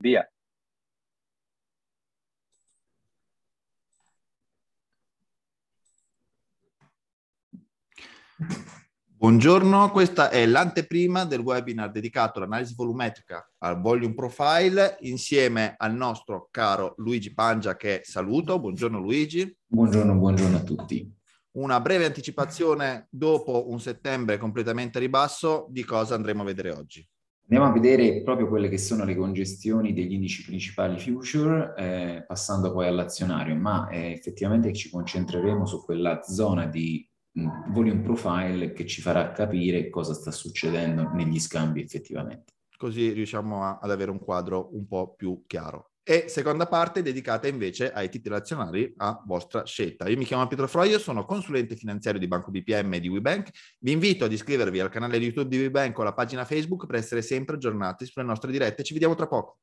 Via. Buongiorno, questa è l'anteprima del webinar dedicato all'analisi volumetrica al ah, volume profile insieme al nostro caro Luigi Pangia che saluto. Buongiorno Luigi. Buongiorno, buongiorno a tutti. Una breve anticipazione dopo un settembre completamente a ribasso di cosa andremo a vedere oggi. Andiamo a vedere proprio quelle che sono le congestioni degli indici principali future, eh, passando poi all'azionario, ma eh, effettivamente ci concentreremo su quella zona di mm, volume profile che ci farà capire cosa sta succedendo negli scambi effettivamente. Così riusciamo a, ad avere un quadro un po' più chiaro e seconda parte dedicata invece ai titoli azionari a vostra scelta. Io mi chiamo Pietro Froio, sono consulente finanziario di Banco BPM e di WeBank. Vi invito ad iscrivervi al canale YouTube di WeBank o alla pagina Facebook per essere sempre aggiornati sulle nostre dirette. Ci vediamo tra poco.